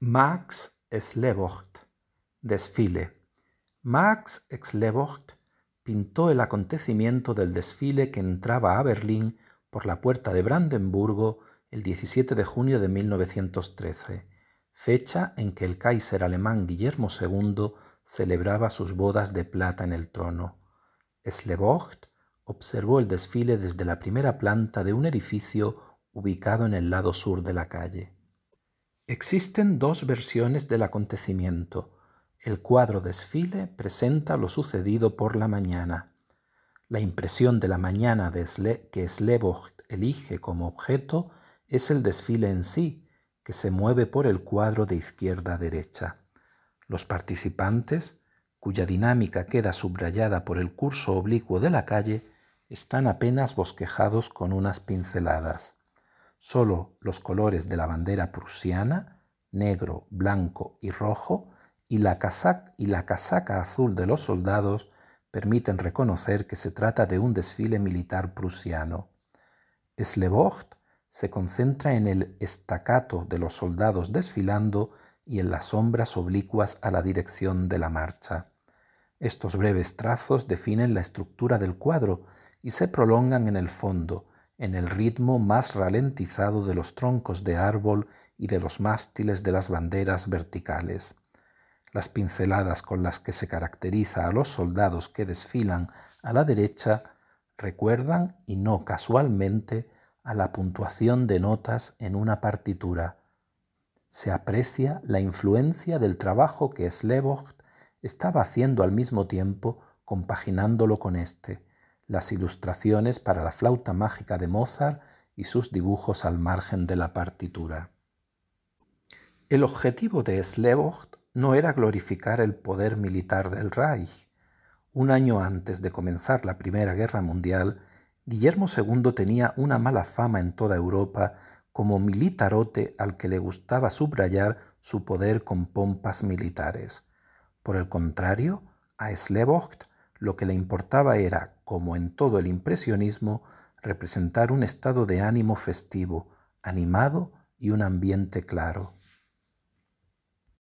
Max Slevort, desfile. Max Slevort pintó el acontecimiento del desfile que entraba a Berlín por la puerta de Brandenburgo el 17 de junio de 1913, fecha en que el Kaiser alemán Guillermo II celebraba sus bodas de plata en el trono. Slebocht observó el desfile desde la primera planta de un edificio ubicado en el lado sur de la calle. Existen dos versiones del acontecimiento. El cuadro desfile presenta lo sucedido por la mañana. La impresión de la mañana que Slebog elige como objeto es el desfile en sí, que se mueve por el cuadro de izquierda a derecha. Los participantes, cuya dinámica queda subrayada por el curso oblicuo de la calle, están apenas bosquejados con unas pinceladas solo los colores de la bandera prusiana, negro, blanco y rojo, y la, casaca, y la casaca azul de los soldados permiten reconocer que se trata de un desfile militar prusiano. Slevocht se concentra en el estacato de los soldados desfilando y en las sombras oblicuas a la dirección de la marcha. Estos breves trazos definen la estructura del cuadro y se prolongan en el fondo, en el ritmo más ralentizado de los troncos de árbol y de los mástiles de las banderas verticales. Las pinceladas con las que se caracteriza a los soldados que desfilan a la derecha recuerdan y no casualmente a la puntuación de notas en una partitura. Se aprecia la influencia del trabajo que Slebocht estaba haciendo al mismo tiempo compaginándolo con éste las ilustraciones para la flauta mágica de Mozart y sus dibujos al margen de la partitura. El objetivo de Slevogt no era glorificar el poder militar del Reich. Un año antes de comenzar la Primera Guerra Mundial, Guillermo II tenía una mala fama en toda Europa como militarote al que le gustaba subrayar su poder con pompas militares. Por el contrario, a Slevogt lo que le importaba era, como en todo el impresionismo, representar un estado de ánimo festivo, animado y un ambiente claro.